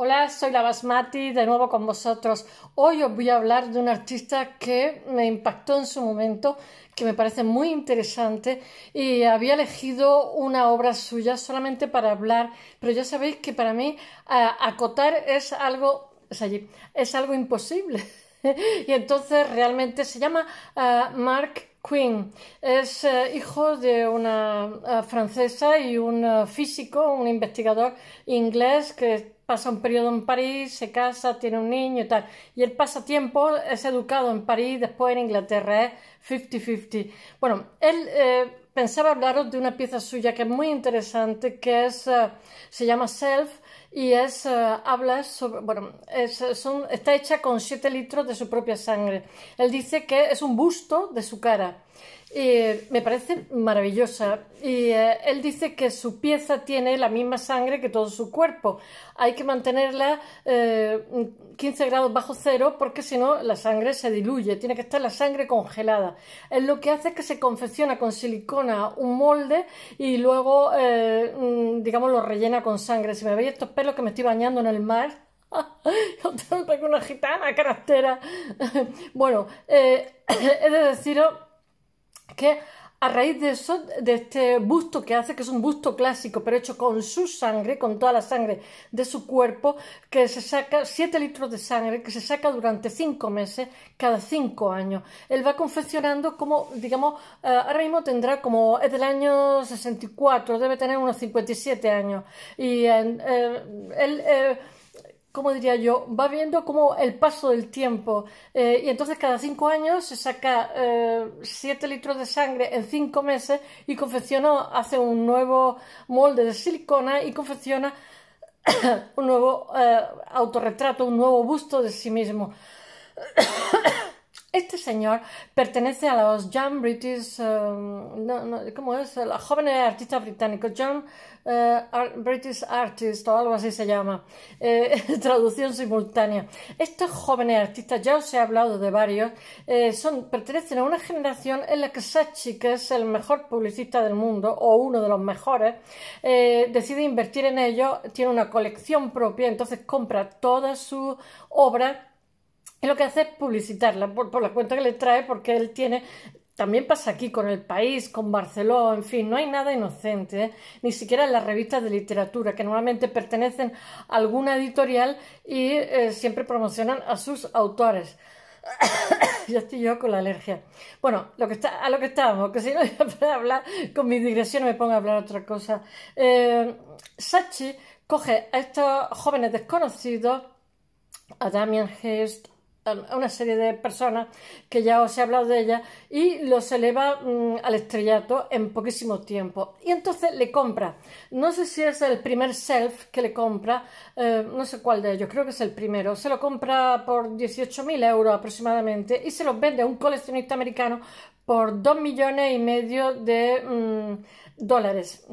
Hola, soy la Basmati, de nuevo con vosotros. Hoy os voy a hablar de un artista que me impactó en su momento, que me parece muy interesante y había elegido una obra suya solamente para hablar, pero ya sabéis que para mí acotar es algo, es algo imposible. y entonces realmente se llama ah, Mark Quinn. Es eh, hijo de una ah, francesa y un ah, físico, un investigador inglés que pasa un periodo en París, se casa, tiene un niño y tal. Y el pasatiempo es educado en París, después en Inglaterra, 50-50. Bueno, él eh, pensaba hablaros de una pieza suya que es muy interesante, que eh, se llama Self y eh, habla bueno, está hecha con 7 litros de su propia sangre. Él dice que es un busto de su cara me parece maravillosa. Y eh, él dice que su pieza tiene la misma sangre que todo su cuerpo. Hay que mantenerla 15 eh, grados bajo cero porque si no la sangre se diluye. Tiene que estar la sangre congelada. Él lo que hace es que se confecciona con silicona un molde y luego, eh, mm, digamos, lo rellena con sangre. Si me veis estos pelos que me estoy bañando en el mar, yo tengo una gitana caractera. bueno, he de deciros que a raíz de, eso, de este busto que hace, que es un busto clásico, pero hecho con su sangre, con toda la sangre de su cuerpo, que se saca 7 litros de sangre, que se saca durante 5 meses, cada 5 años. Él va confeccionando como, digamos, eh, ahora mismo tendrá como, es del año 64, debe tener unos 57 años. Y eh, eh, él como diría yo, va viendo como el paso del tiempo. Eh, y entonces cada cinco años se saca eh, siete litros de sangre en cinco meses y confecciona, hace un nuevo molde de silicona y confecciona un nuevo eh, autorretrato, un nuevo busto de sí mismo. Este señor pertenece a los Young British, eh, ¿cómo es? Los jóvenes artistas británicos, Young eh, British artist o algo así se llama, eh, traducción simultánea. Estos jóvenes artistas, ya os he hablado de varios, son, pertenecen a una generación en la que Sachi, que es el mejor publicista del mundo o uno de los mejores, decide invertir en ello, tiene una colección propia, entonces compra toda su obra lo que hace es publicitarla por, la cuenta que le trae, porque él tiene también pasa aquí con El País, con Barcelona en fin, no hay nada inocente, ¿eh? ni siquiera en las revistas de literatura, que normalmente pertenecen a alguna editorial y eh, siempre promocionan a sus autores. ya estoy yo con la alergia. Bueno, a lo que estábamos, que si no a poder hablar con mi digresión me pongo a hablar otra cosa. Eh, Sachi coge a estos jóvenes desconocidos, a Damien Hirst, a una serie de personas que ya os he hablado de ellas y los eleva mm, al estrellato en poquísimo tiempo. Y entonces le compra, no sé si es el primer self que le compra, eh, no sé cuál de ellos, creo que es el primero, se lo compra por 18.000 euros aproximadamente y se los vende a un coleccionista americano por 2 millones y medio de mm, dólares.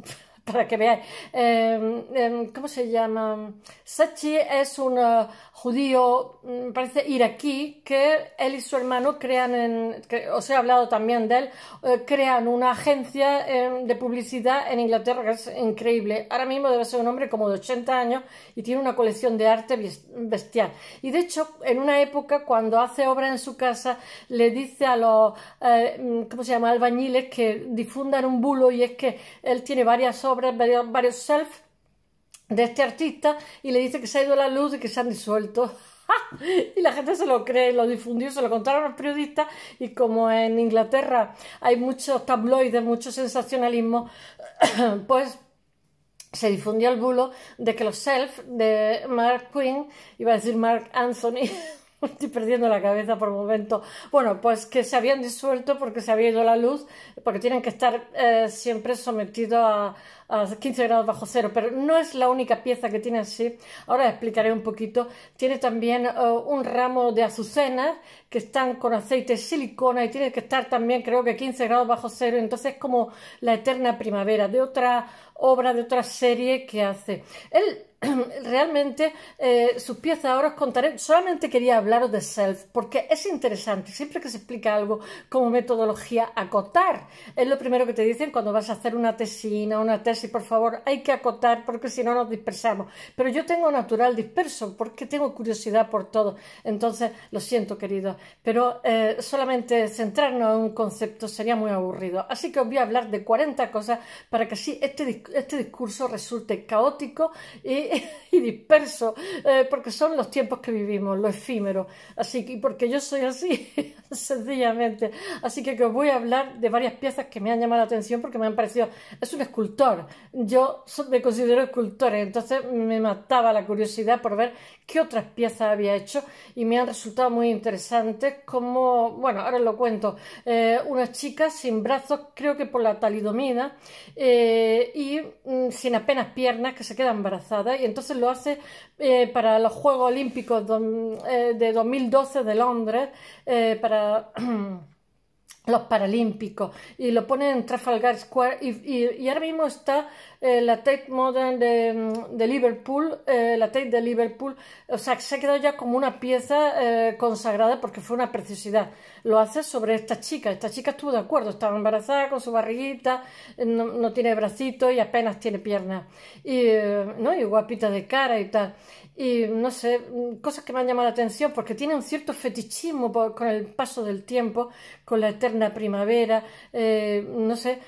para que veáis. Em, em, ¿Cómo se llama? Sachi es un eh, judío, mm, parece iraquí, que él y su hermano crean, en, que os he hablado también de él, eh, crean una agencia em, de publicidad en Inglaterra que es increíble. Ahora mismo debe ser un hombre como de 80 años y tiene una colección de arte bestial. Y de hecho, en una época, cuando hace obra en su casa, le dice a los, eh, mm, ¿cómo se llama?, albañiles que difundan un bulo y es que él tiene varias obras varios, self de este artista y le dice que se ha ido la luz y que se han disuelto. y la gente se lo cree, lo difundió, se lo contaron los periodistas y como en Inglaterra hay muchos tabloides, mucho sensacionalismo, pues se difundió el bulo de que los self de Mark Quinn, iba a decir Mark Anthony, estoy perdiendo la cabeza por momento, bueno, pues que se habían disuelto porque se había ido la luz, porque tienen que estar eh, siempre sometidos a, a 15 grados bajo cero, pero no es la única pieza que tiene así. Ahora explicaré un poquito. Tiene también eh, un ramo de azucenas que están con aceite silicona y tiene que estar también creo que 15 grados bajo cero, entonces es como la eterna primavera de otra obra, de otra serie que hace. Él realmente eh, sus piezas ahora os contaré. Solamente quería hablaros de self porque es interesante. Siempre que se explica algo como metodología acotar, es lo primero que te dicen cuando vas a hacer una tesina, una y por favor hay que acotar porque si no nos dispersamos. Pero yo tengo natural disperso porque tengo curiosidad por todo. Entonces, lo siento, querido pero eh, solamente centrarnos en un concepto sería muy aburrido. Así que os voy a hablar de 40 cosas para que así este, este discurso resulte caótico y, disperso, eh, porque son los tiempos que vivimos, lo efímero. Así que, porque yo soy así, sencillamente. Así que, que os voy a hablar de varias piezas que me han llamado la atención porque me han parecido. Es un escultor, yo me considero escultora, entonces me mataba la curiosidad por ver qué otras piezas había hecho y me han resultado muy interesantes como, bueno, ahora lo cuento, eh, unas chicas sin brazos, creo que por la talidomida, eh, y mm, sin apenas piernas, que se quedan embarazada, y entonces lo hace eh, para los Juegos Olímpicos de 2012 de Londres, para... los Paralímpicos y lo ponen en Trafalgar Square y, y, ahora mismo está eh, la Tate Modern de, mm, Liverpool, eh, la Tate de Liverpool, o sea, se ha quedado ya como una pieza eh, consagrada porque fue una preciosidad. Lo hace sobre esta chica, esta chica estuvo de acuerdo, estaba embarazada con su barriguita, no, tiene bracito, y apenas tiene piernas, y, ¿no? y guapita de cara y tal. Y no sé, mm, cosas que me han llamado la atención porque tiene un cierto fetichismo con el paso del tiempo, con la eterna primavera, no sé.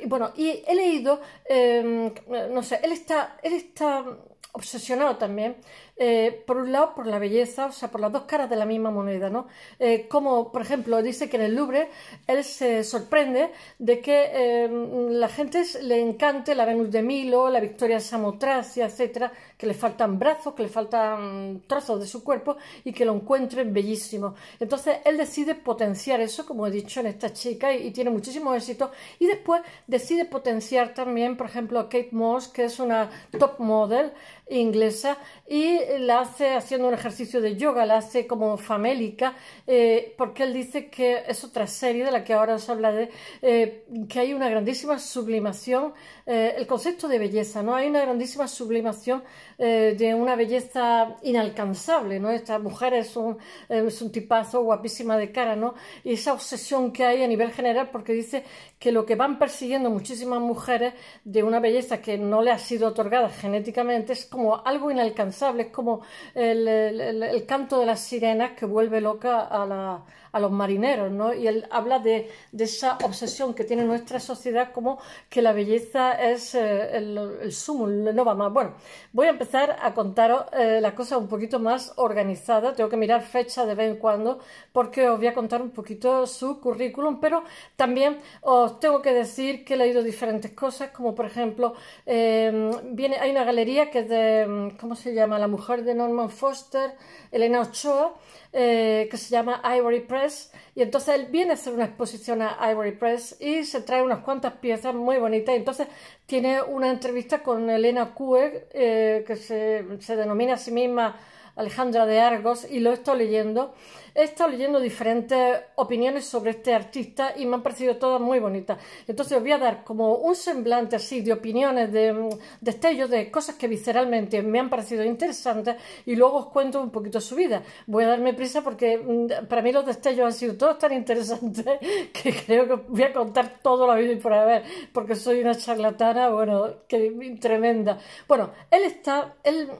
y bueno, y he leído... Em, no sé, él está, él está obsesionado también eh, por un lado, por la belleza, o sea, por las dos caras de la misma moneda, ¿no? Eh, como, por ejemplo, dice que en el Louvre él se sorprende de que em, la gente le encante la Venus de Milo, la Victoria de Samotracia, etcétera, que le faltan brazos, que le faltan trazos de su cuerpo y que lo encuentren bellísimo. Entonces él decide potenciar eso, como he dicho, en esta chica y, tiene muchísimo éxito. Y después decide potenciar también, por ejemplo, a Kate Moss, que es una top model inglesa y la hace haciendo un ejercicio de yoga, la hace como famélica, eh, porque él dice que es otra serie de la que ahora os habla de... Eh, que hay una grandísima sublimación, eh, el concepto de belleza, ¿no? Hay una grandísima sublimación de una belleza inalcanzable, ¿no? Esta mujer es un, un tipazo guapísima de cara, ¿no? Y esa obsesión que hay a nivel general, porque dice que lo que van persiguiendo muchísimas mujeres de una belleza que no le ha sido otorgada genéticamente es como algo inalcanzable, como el, canto de las sirenas que vuelve loca a, los marineros, ¿no? Y él habla de, esa obsesión que tiene nuestra sociedad como que la belleza es eh, el, sumo, no va más. Bueno, voy a empezar a contaros eh, las cosas un poquito más organizadas, tengo que mirar fecha de vez en cuando porque os voy a contar un poquito su currículum, pero también os tengo que decir que he leído diferentes cosas, como por ejemplo, eh, viene, hay una galería que es de, ¿cómo se llama? La mujer de Norman Foster, Elena Ochoa, eh, que se llama Ivory Press. Y entonces él viene a hacer una exposición a Ivory Press y se trae unas cuantas piezas muy bonitas. entonces tiene una entrevista con Elena Kueg, eh, que se, se denomina a sí misma Alejandra de Argos, y lo estoy leyendo he estado leyendo diferentes opiniones sobre este artista y me han parecido todas muy bonitas. Entonces os voy a dar como un semblante así de opiniones, de mm, destellos, de, cosas que visceralmente me han parecido interesantes y luego os cuento un poquito su vida. Voy a darme prisa porque mm, para mí los destellos han sido todos tan interesantes que creo que voy a contar todo la vida y por haber, porque soy una charlatana, bueno, que tremenda. Bueno, él está, él,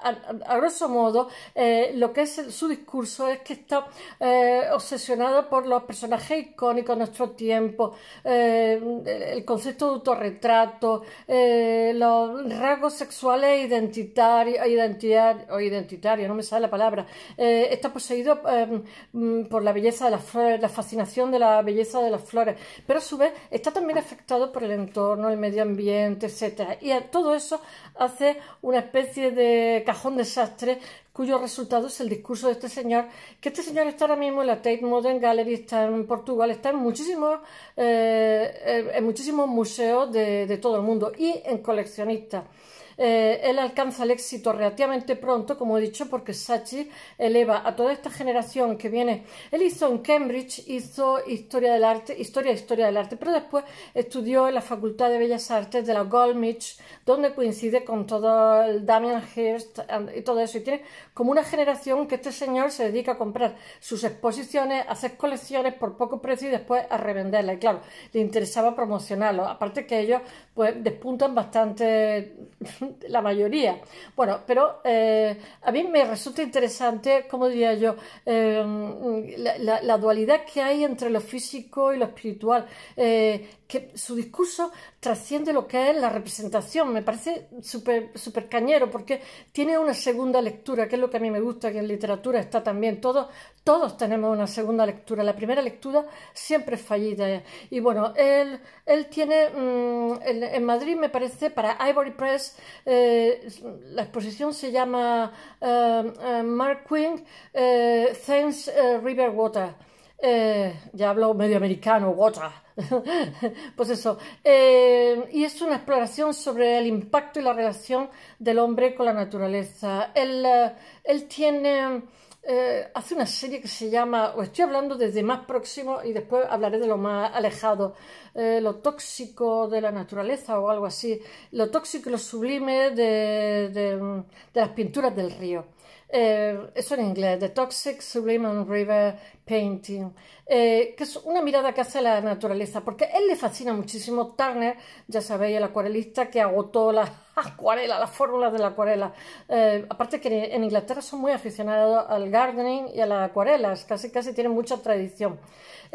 a, grosso modo, eh, lo que es su discurso es que está eh, obsesionado por los personajes icónicos de nuestro tiempo, eh, el concepto de autorretrato, eh, los rasgos sexuales identitarios, identidad, o no me sale la palabra, está poseído em, mm, por la belleza de las flores, la fascinación de la belleza de las flores, pero a su vez está también afectado por el entorno, el medio ambiente, etc. Y todo eso hace una especie de cajón desastre cuyo resultado es el discurso de este señor, que este señor está ahora mismo en la Tate Modern Gallery, está en Portugal, está en muchísimos, eh, en muchísimos museos de, de todo el mundo y en coleccionistas. Eh, él alcanza el éxito relativamente pronto, como he dicho, porque Sachi eleva a toda esta generación que viene. Él hizo en Cambridge, hizo historia del arte, historia historia del arte, pero después estudió en la Facultad de Bellas Artes de la Golmich, donde coincide con todo el Damien Hirst y todo eso. Y tiene como una generación que este señor se dedica a comprar sus exposiciones, a hacer colecciones por poco precio y después a revenderlas. Y claro, le interesaba promocionarlo. Aparte que ellos pues despuntan bastante la mayoría. Bueno, pero eh, a mí me resulta interesante, como diría yo, eh, la, dualidad que hay entre lo físico y lo espiritual, eh, que su discurso trasciende lo que es la representación. Me parece súper super cañero porque tiene una segunda lectura, que es lo que a mí me gusta, que en literatura está también. Todos, todos tenemos una segunda lectura. La primera lectura siempre es fallida. Y bueno, él, él tiene, mm, en, Madrid me parece, para Ivory Press, eh, la exposición se llama eh, eh, Mark Quinn, Thanks River Water. Eh, ya hablo medio americano, otra. pues eso, eh, y es una exploración sobre el impacto y la relación del hombre con la naturaleza. Él, eh, tiene, hace una serie que se llama, o estoy hablando desde más próximo y después hablaré de lo más alejado, lo tóxico de la naturaleza o algo así, lo tóxico y lo sublime de las pinturas del río. Eh, eso en inglés, The Toxic and River Painting, eh, que es una mirada que hace la naturaleza, porque él le fascina muchísimo Turner, ya sabéis, el acuarelista que agotó las acuarela, las fórmulas de la acuarela. Eh, aparte que en Inglaterra son muy aficionados al gardening y a las acuarelas, casi casi tienen mucha tradición.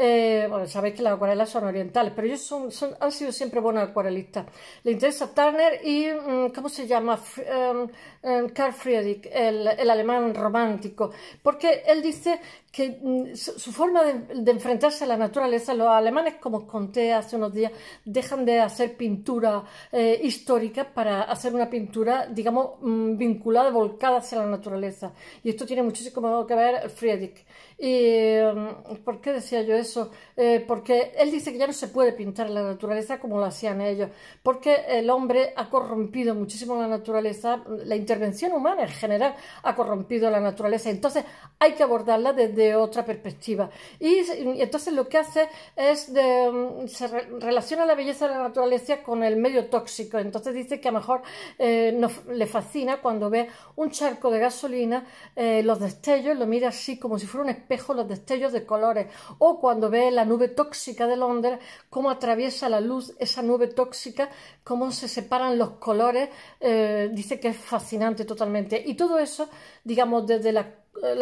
Eh, bueno, sabéis que las acuarelas son orientales, pero ellos son, han sido siempre buenos acuarelistas. Le interesa Turner y, mm, ¿cómo se llama? Em, em, Carl Friedrich, el, alemán romántico, porque él dice que mm, su, forma de, enfrentarse a la naturaleza, los alemanes, como os conté hace unos días, dejan de hacer pintura eh, histórica para hacer una pintura, digamos, mm, vinculada, volcada hacia la naturaleza. Y esto tiene muchísimo que ver Friedrich. ¿Y mm, por qué decía yo eso? Eh, porque él dice que ya no se puede pintar la naturaleza como lo hacían ellos, porque el hombre ha corrompido muchísimo la naturaleza, la intervención humana en general ha corrompido la naturaleza. Entonces hay que abordarla desde otra perspectiva. Y, entonces lo que hace es mm, se relaciona la belleza de la naturaleza con el medio tóxico. Entonces dice que a lo mejor eh, le fascina cuando ve un charco de gasolina, eh, los destellos, lo mira así como si fuera un espejo, los destellos de colores, o cuando ve la nube tóxica de Londres, cómo atraviesa la luz esa nube tóxica, cómo se separan los colores, eh, dice que es fascinante totalmente. Y todo eso, digamos, desde la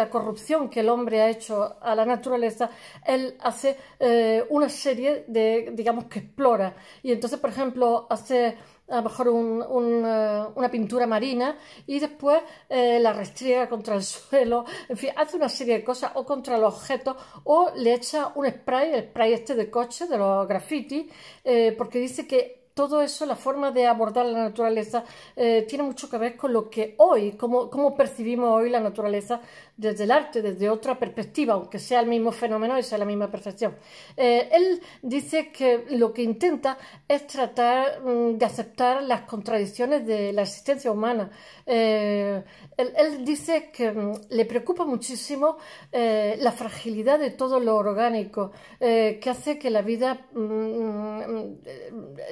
corrupción que el hombre ha hecho a la naturaleza, él hace una serie de, digamos, que explora. Y entonces, por ejemplo, hace a lo mejor eh, una pintura marina y después eh, la restriega contra el suelo, en fin, hace una serie de cosas o contra los objetos o le echa un spray, el spray este de coche, de los graffiti, eh, porque dice que todo eso, la forma de abordar la naturaleza, tiene mucho que ver con lo que hoy, como cómo percibimos hoy la naturaleza desde el arte, desde otra perspectiva, aunque sea el mismo fenómeno y sea la misma percepción eh, él dice que lo que intenta es tratar mm, de aceptar las contradicciones de la existencia humana. Eh, él, dice que mm, le preocupa muchísimo eh, la fragilidad de todo lo orgánico, que hace que la vida, mm,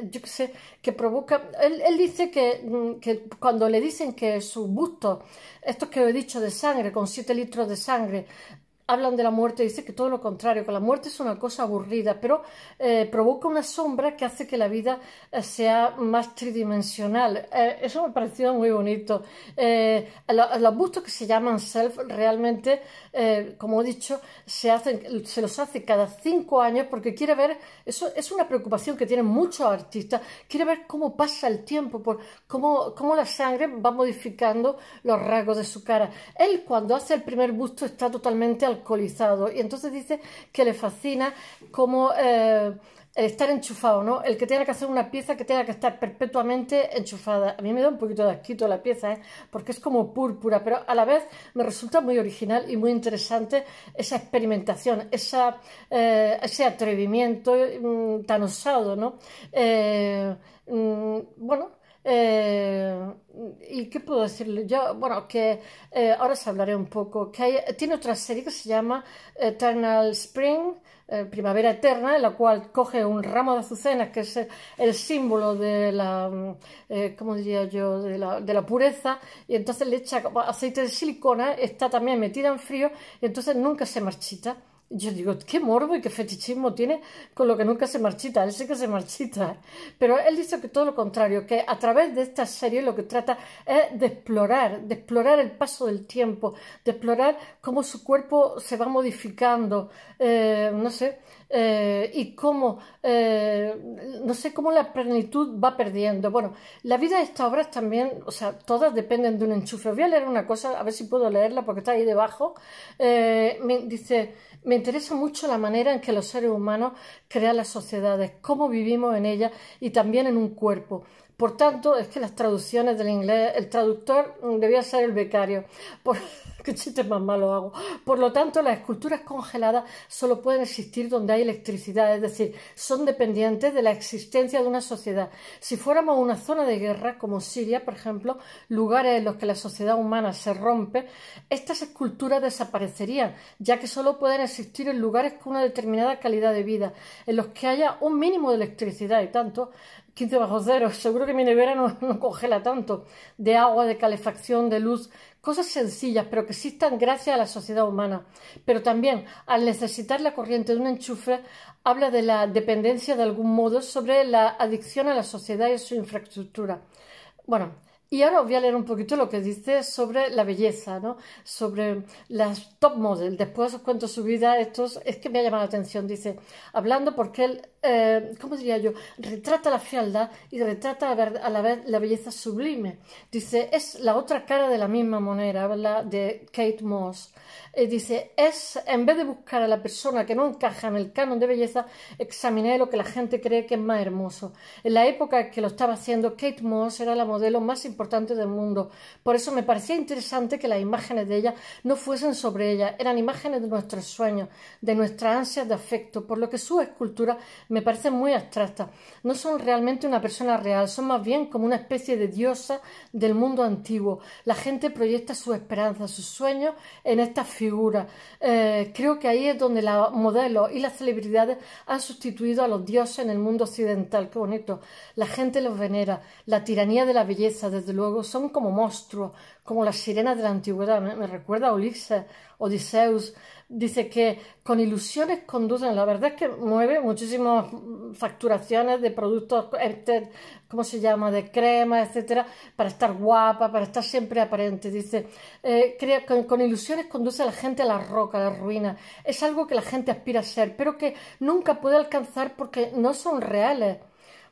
yo qué sé, que provoca... Él, dice que, cuando le dicen que su busto estos que os he dicho de sangre, con 7 litros de sangre, hablan de la muerte, y dice que todo lo contrario, que la muerte es una cosa aburrida, pero eh, provoca una sombra que hace que la vida eh, sea más tridimensional. Eh, eso me ha parecido muy bonito. los bustos que se llaman self realmente, como he dicho, se, hacen, se los hace cada cinco años porque quiere ver, eso es una preocupación que tienen muchos artistas, quiere ver cómo pasa el tiempo, por, cómo, cómo la sangre va modificando los rasgos de su cara. Él cuando hace el primer busto está totalmente al y entonces dice que le fascina como eh, estar enchufado, ¿no? El que tenga que hacer una pieza que tenga que estar perpetuamente enchufada. A mí me da un poquito de asquito la pieza, ¿eh? Porque es como púrpura, pero a la vez me resulta muy original y muy interesante esa experimentación, esa, eh, ese atrevimiento mm, tan osado, ¿no? Eh, mm, bueno eh, ¿Y qué puedo decirle? Yo, bueno, que eh, ahora os hablaré un poco. Que tiene otra serie que se llama Eternal Spring, eh, Primavera Eterna, en la cual coge un ramo de azucenas, que es el símbolo de la, ¿cómo diría yo?, de la, de la, pureza, y entonces le echa aceite de silicona, está también metida en frío, y entonces nunca se marchita. Yo digo, qué morbo y qué fetichismo tiene con lo que nunca se marchita. Él sí que se marchita. Pero él dice que todo lo contrario, que a través de esta serie lo que trata es de explorar, de explorar el paso del tiempo, de explorar cómo su cuerpo se va modificando, eh, no sé, eh, y cómo, eh, no sé, cómo la plenitud va perdiendo. Bueno, la vida de estas obras también, o sea, todas dependen de un enchufe. Voy a leer una cosa, a ver si puedo leerla porque está ahí debajo. Me dice, me me interesa mucho la manera en que los seres humanos crean las sociedades, cómo vivimos en ellas y también en un cuerpo. Por tanto, es que las traducciones del inglés, el traductor mm, debía ser el becario. Por qué chiste más malo hago. Por lo tanto, las esculturas congeladas solo pueden existir donde hay electricidad, es decir, son dependientes de la existencia de una sociedad. Si fuéramos una zona de guerra, como Siria, por ejemplo, lugares en los que la sociedad humana se rompe, estas esculturas desaparecerían, ya que solo pueden existir en lugares con una determinada calidad de vida, en los que haya un mínimo de electricidad y tanto, 15 bajo cero. Seguro que mi nevera no, congela tanto. De agua, de calefacción, de luz. Cosas sencillas, pero que existan gracias a la sociedad humana. Pero también, al necesitar la corriente de un enchufe, habla de la dependencia de algún modo sobre la adicción a la sociedad y a su infraestructura. Bueno, y ahora os voy a leer un poquito lo que dice sobre la belleza, ¿no? Sobre las top model. Después os cuento su vida. Estos es que me ha llamado la atención. Dice, hablando porque él eh, ¿cómo diría yo? Retrata la fealdad y retrata a la vez la belleza sublime. Dice, es la otra cara de la misma moneda, habla De Kate Moss. Eh, dice, es, en vez de buscar a la persona que no encaja en el canon de belleza, examiné lo que la gente cree que es más hermoso. En la época que lo estaba haciendo, Kate Moss era la modelo más importante del mundo. Por eso me parecía interesante que las imágenes de ella no fuesen sobre ella, eran imágenes de nuestros sueños, de nuestras ansias de afecto, por lo que su escultura me parece muy abstracta. No son realmente una persona real, son más bien como una especie de diosa del mundo antiguo. La gente proyecta sus esperanzas, sus sueños en estas figuras. Eh, creo que ahí es donde los modelos y las celebridades han sustituido a los dioses en el mundo occidental. Qué bonito. La gente los venera. La tiranía de la belleza, desde luego, son como monstruos, como las sirenas de la antigüedad. Me, me recuerda a Ulises, Odiseus dice que con ilusiones conducen. La verdad es que mueve muchísimas facturaciones de productos, este, ¿cómo se llama?, de crema, etcétera, para estar guapa, para estar siempre aparente. Dice, eh, con, con, ilusiones conduce a la gente a la roca, a la ruina. Es algo que la gente aspira a ser, pero que nunca puede alcanzar porque no son reales.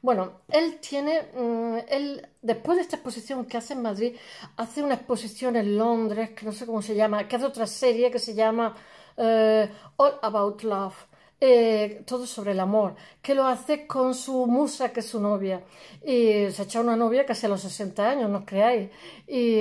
Bueno, él tiene, mm, él, después de esta exposición que hace en Madrid, hace una exposición en Londres, que no sé cómo se llama, que hace otra serie que se llama eh, all About Love, eh, todo sobre el amor, que lo hace con su musa, que es su novia. Y se ha hecho una novia casi a los 60 años, no os creáis. Y,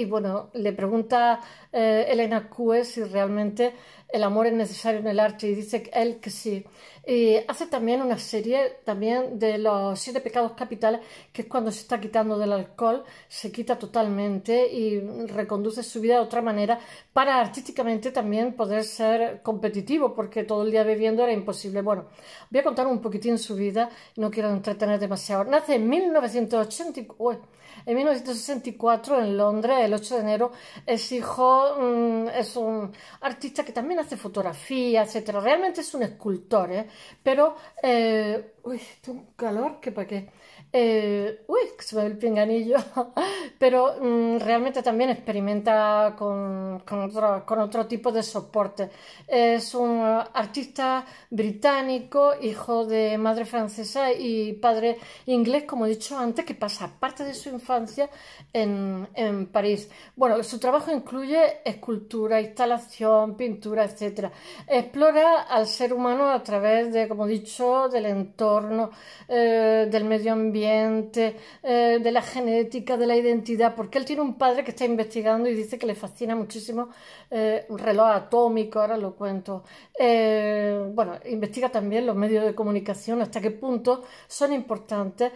y bueno, le pregunta eh, Elena Cue si realmente el amor es necesario en el arte y dice él que sí. Y hace también una serie también de los siete pecados capitales, que es cuando se está quitando del alcohol, se quita totalmente y reconduce su vida de otra manera para artísticamente también poder ser competitivo, porque todo el día bebiendo era imposible. Bueno, voy a contar un poquitín su vida, no quiero entretener demasiado. Nace en 1984, en 1964 en Londres, el 8 de enero, es hijo es un artista que también hace fotografía, etcétera. Realmente es un escultor, ¿eh? Pero, eh, uy, tengo un calor que para qué. Eh, uy, se el pinganillo. Pero mm, realmente también experimenta con, otro, tipo de soporte. Es un artista británico, hijo de madre francesa y padre inglés, como he dicho antes, que pasa parte de su infancia en, París. Bueno, su trabajo incluye escultura, instalación, pintura, etc. Explora al ser humano a través de, como he dicho, del entorno, eh, del medio ambiente eh, de la genética, de la identidad, porque él tiene un padre que está investigando y dice que le fascina muchísimo eh, un reloj atómico, ahora lo cuento. Eh, bueno, investiga también los medios de comunicación, hasta qué punto son importantes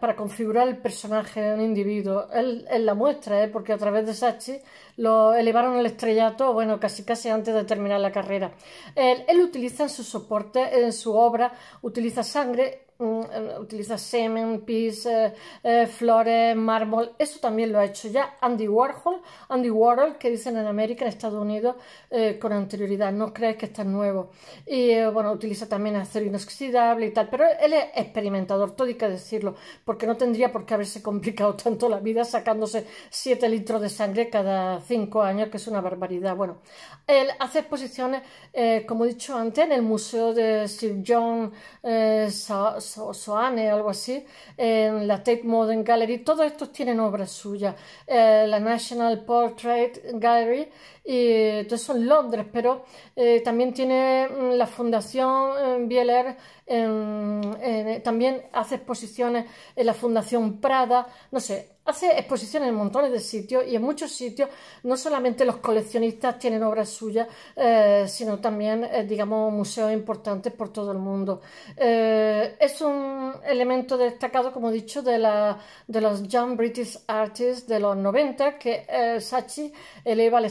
para configurar el personaje de un individuo. Él, él la muestra, porque a través de Sachi lo elevaron al estrellato, bueno, casi casi antes de terminar la carrera. Él, él utiliza en su soporte, en su obra, utiliza sangre, mm, utiliza semen, pis, eh, eh, flores, mármol, eso también lo ha hecho ya Andy Warhol, Andy Warhol que dicen en América, en Estados Unidos eh, con anterioridad, no crees que está nuevo y bueno, utiliza también acero inoxidable y tal, pero él es experimentador, todo hay que decirlo, porque no tendría por qué haberse complicado tanto la vida sacándose 7 litros de sangre cada cinco años, que es una barbaridad. Bueno, él hace exposiciones, eh, como he dicho antes, en el Museo de Sir John eh, Soane, algo así, en la Tate Modern Gallery. Todos estos tienen obras suyas. Eh, la National Portrait Gallery, y eso son Londres, pero también tiene mm, la Fundación Bieler, también hace exposiciones en la Fundación Prada, no sé, hace exposiciones en montones de sitios y en muchos sitios no solamente los coleccionistas tienen obras suyas, eh, sino también, eh, digamos, museos importantes por todo el mundo. Eh, es un elemento destacado, como he dicho, de, la, de los Young British Artists de los 90 que Sachi eleva al,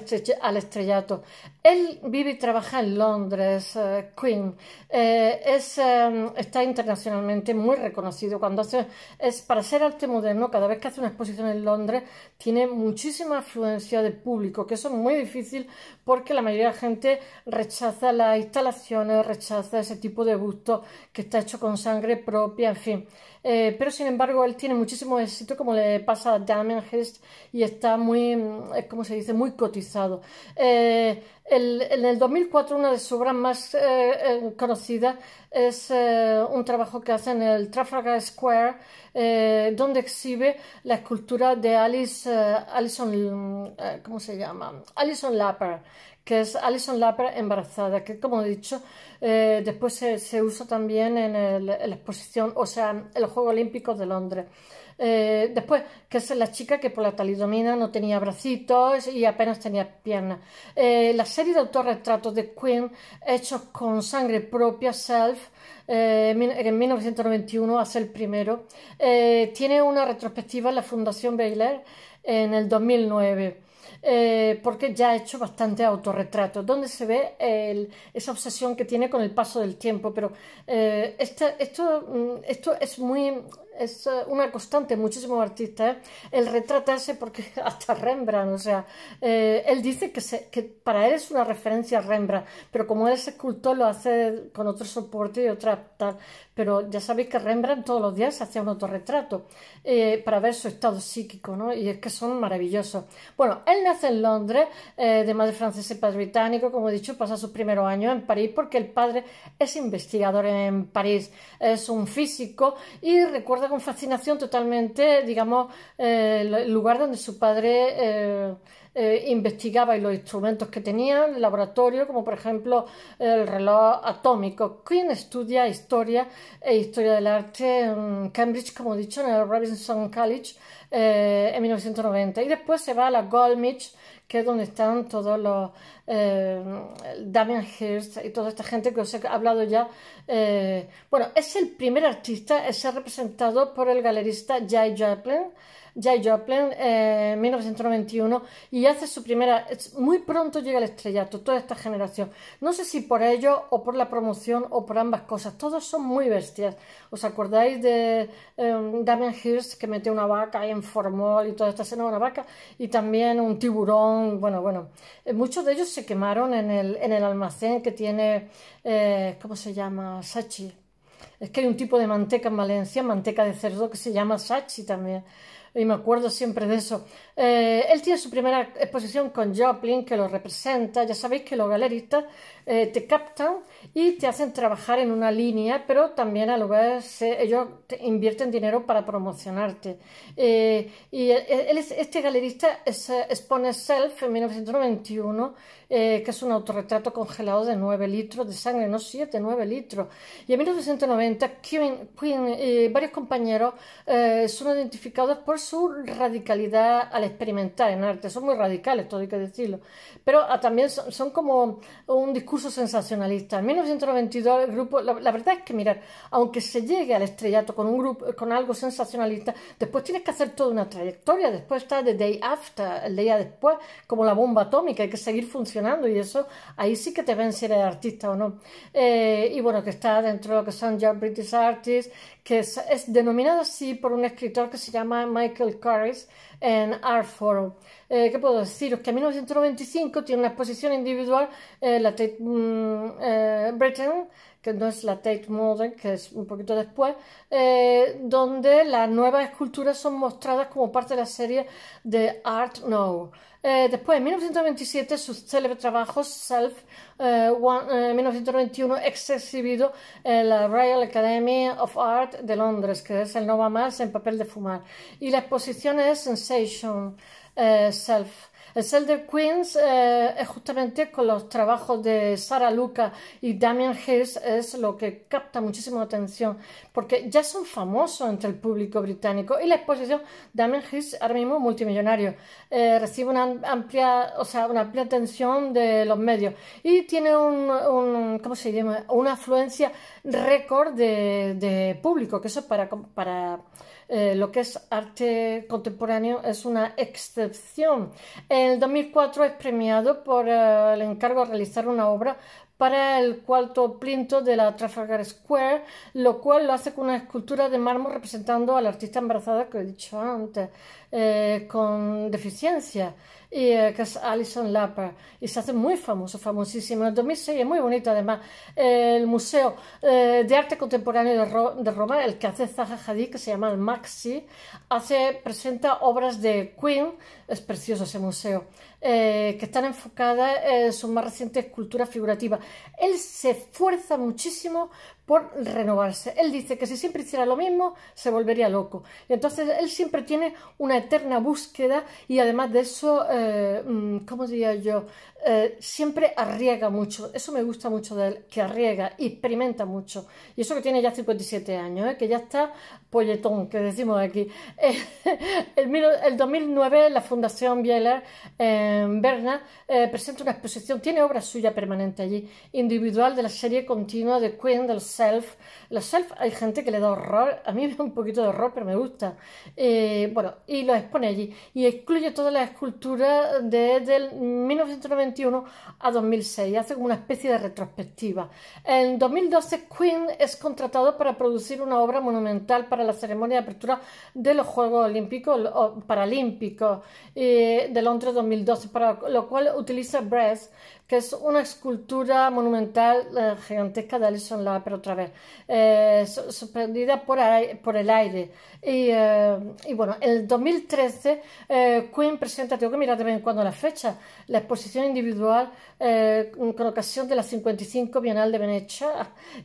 estrellato. Él vive y trabaja en Londres, Queen. es, está internacionalmente muy reconocido. Cuando hace, es para ser arte moderno, cada vez que hace una en Londres tiene muchísima afluencia de público, que eso es muy difícil porque la mayoría de la gente rechaza las instalaciones, rechaza ese tipo de busto que está hecho con sangre propia, en fin. Eh, pero sin embargo él tiene muchísimo éxito como le pasa a Damien Hirst y está muy, mm, eh, como se dice, muy cotizado. Eh, el, en el 2004 una de sus obras más conocidas es un trabajo que hace en el Trafalgar Square donde exhibe la escultura de Alice, Alison, ¿cómo se llama? Alison Lapper que es Alison Lapper embarazada, que como he dicho, eh, después se, usa también en, la exposición, o sea, en los Juegos Olímpicos de Londres. Eh, después, que es la chica que por la talidomina no tenía bracitos y apenas tenía piernas. Eh, la serie de autorretratos de Queen, hechos con sangre propia, Self, en 1991 hace el primero, tiene una retrospectiva en la Fundación Baylor en el 2009. Eh, porque ya ha hecho bastante autorretrato, donde se ve esa obsesión que tiene con el paso del tiempo, pero eh, esto, mm, esto es muy es eh, una constante muchísimos artistas, el el retratarse, porque hasta Rembrandt, o sea, él dice que, se, para él es una referencia a Rembrandt, pero como él es escultor, lo hace con otro soporte y otra tal pero ya sabéis que Rembrandt todos los días hacía un autorretrato eh, para ver su estado psíquico, ¿no? Y es que son maravillosos. Bueno, él nace en Londres, eh, de madre francesa y padre británico, como he dicho, pasa sus primeros años en París porque el padre es investigador en París, es un físico y recuerda con fascinación totalmente, digamos, eh, el lugar donde su padre... investigaba y los instrumentos que tenía el laboratorio, como por ejemplo el reloj atómico. Quien estudia historia e Historia del Arte en Cambridge, como he dicho, en el Robinson College eh, en 1990. Y después se va a la Goldmich, que es donde están todos los eh, Damien Hirst y toda esta gente que os he hablado ya. Eh, bueno, es el primer artista es representado por el galerista Jay Joplin. Jay Joplin, 1991, eh, y hace su primera. Muy pronto llega el estrellato, toda esta generación. No sé si por ello, o por la promoción, o por ambas cosas. Todos son muy bestias. ¿Os acordáis de eh, Damien Hirst que mete una vaca en Formol y toda esta escena una vaca? Y también un tiburón. Bueno, bueno. Eh, muchos de ellos se quemaron en el, en el almacén que tiene. Eh, ¿Cómo se llama? Sachi. Es que hay un tipo de manteca en Valencia, manteca de cerdo, que se llama Sachi también y me acuerdo siempre de eso. Eh, él tiene su primera exposición con Joplin, que lo representa. Ya sabéis que los galeristas eh, te captan y te hacen trabajar en una línea, pero también a lo mejor... Eh, ellos invierten dinero para promocionarte. y e, e, este galerista es, expone Self en 1991 eh, que es un autorretrato congelado de 9 litros de sangre, no 7, 9 litros. Y en 1990, Queen, y eh, varios compañeros eh, son identificados por su radicalidad al experimentar en arte. Son muy radicales, todo hay que decirlo. Pero ah, también son, como un discurso sensacionalista. En 1992, el grupo, la, verdad es que, mirar, aunque se llegue al estrellato con, un grupo, con algo sensacionalista, después tienes que hacer toda una trayectoria. Después está The Day After, el día después, como la bomba atómica, hay que seguir funcionando y eso ahí sí que te ven si eres artista o no. Eh, y bueno, que está dentro de lo que son ya British Artists, que es, denominado así por un escritor que se llama Michael Carris en Art Forum. Eh, ¿qué puedo decir? Que en 1995 tiene una exposición individual, eh, la Tate mm, eh, Britain, que no es la Tate Modern, que es un poquito después, eh, donde las nuevas esculturas son mostradas como parte de la serie de Art Now. después, en 1927, su célebre trabajo Self, 1991, exhibido en la Royal Academy of Art de Londres, que es el Nova Más en papel de fumar. Y la exposición es Sensation. Eh, self. El Self de Queens eh, es justamente con los trabajos de Sarah Luca y Damien Hirst es lo que capta muchísima atención porque ya son famosos entre el público británico y la exposición Damien Hirst ahora mismo multimillonario eh, recibe una amplia, o sea, una amplia atención de los medios y tiene un, se llama? una afluencia récord de, de, público que eso para, para eh, lo que es arte contemporáneo es una excepción. En el 2004 es premiado por eh, el encargo de realizar una obra para el cuarto plinto de la Trafalgar Square, lo cual lo hace con una escultura de mármol representando a la artista embarazada que he dicho antes. Eh, con deficiencia, y, eh, que es Alison Lapper, y se hace muy famoso, famosísimo. En el 2006 es muy bonito, además, el Museo eh, de Arte Contemporáneo de, Roma, el que hace Zaha Hadid, que se llama el Maxi, hace, presenta obras de Queen, es precioso ese museo, que están enfocadas en su más reciente escultura figurativa. Él se esfuerza muchísimo por renovarse. Él dice que si siempre hiciera lo mismo, se volvería loco. Y entonces él siempre tiene una eterna búsqueda y además de eso, eh, mm, ¿cómo diría yo? Eh, siempre arriesga mucho. Eso me gusta mucho de él, que arriesga experimenta mucho. Y eso que tiene ya 57 años, ¿eh? que ya está polletón, que decimos aquí. el, el, 2009 la Fundación Bieler en Berna eh, presenta una exposición, tiene obra suya permanente allí, individual de la serie continua de Queen del los self hay gente que le da horror, a mí me da un poquito de horror, pero me gusta. Eh, bueno, y los expone allí. Y excluye todas las esculturas desde 1991 a 2006. Hace como una especie de retrospectiva. En 2012, Quinn es contratado para producir una obra monumental para la ceremonia de apertura de los Juegos Olímpicos o Paralímpicos eh, de Londres 2012, para lo cual utiliza Breath que es una escultura monumental gigantesca de Alison La, pero otra vez, eh, suspendida por, por, el aire. Y, eh, bueno, en el 2013 eh, Queen presenta, tengo que mirar de vez en cuando la fecha, la exposición individual con ocasión de la 55 Bienal de Venecia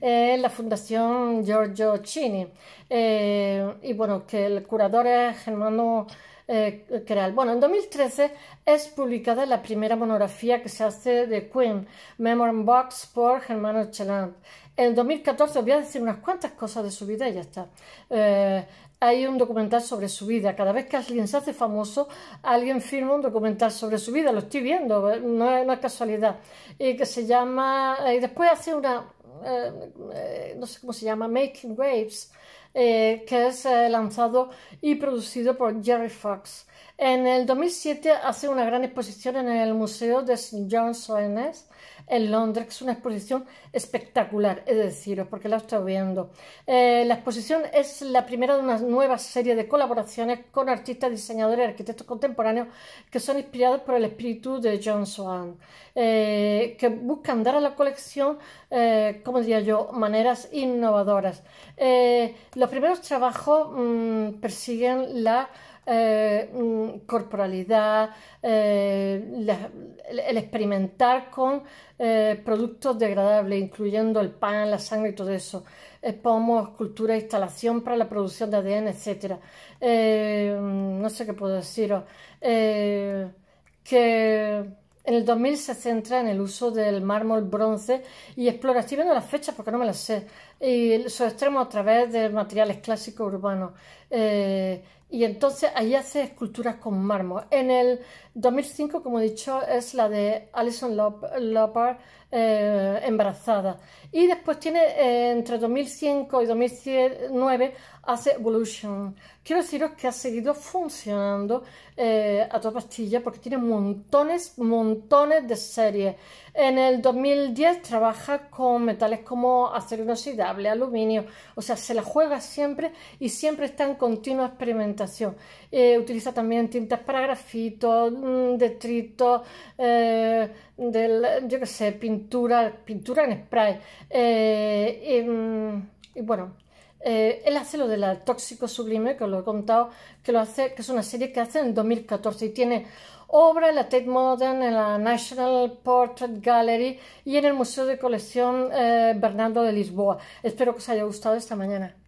en la Fundación Giorgio Chini. y bueno, que el curador es Germano... Eh, crear. Bueno, en 2013 es publicada la primera monografía que se hace de Queen, Memory Box, por Germano Chelan. En 2014 voy a decir unas cuantas cosas de su vida y ya está. Eh, hay un documental sobre su vida. Cada vez que alguien se hace famoso, alguien firma un documental sobre su vida. Lo estoy viendo, no es, una casualidad. Y que se llama. Eh, y después hace una. no sé cómo se llama, Making Waves eh, que es eh, lanzado y producido por Jerry Fox. En el 2007 hace una gran exposición en el Museo de St. John's en Londres, es una exposición espectacular, es deciros, porque la estoy viendo. Eh, la exposición es la primera de una nueva serie de colaboraciones con artistas, diseñadores y arquitectos contemporáneos que son inspirados por el espíritu de John Swan, eh, que buscan dar a la colección, eh, como diría yo, maneras innovadoras. los primeros trabajos mm, persiguen la eh, mm, corporalidad, eh, el experimentar con eh, productos degradables, incluyendo el pan, la sangre y todo eso, pomos, cultura, e instalación para la producción de ADN, etc. Mm, no sé qué puedo deciros. que en el 2000 se centra en el uso del mármol bronce y explora, estoy viendo las fechas porque no me las sé, y su extremo a través de materiales clásicos urbanos y entonces ahí hace esculturas con mármol. En el 2005, como he dicho, es la de Alison Lopard eh, embarazada. Y después tiene eh, entre 2005 y 2009 hace Evolution. Quiero deciros que ha seguido funcionando eh, a toda pastilla porque tiene montones, montones de series. En el 2010 trabaja con metales como acero inoxidable, aluminio, o sea, se la juega siempre y siempre está en continua experimentación. Eh, utiliza también tintas para grafitos, mm, detritos, eh, del, yo qué sé, pintura, pintura en spray. Eh, mm, y bueno, eh, él hace lo de la Tóxico Sublime, que lo he contado, que, lo hace, que es una serie que hace en 2014 y tiene obra en la Tate Modern, en la National Portrait Gallery y en el Museo de Colección eh, Bernardo de Lisboa. Espero que os haya gustado esta mañana.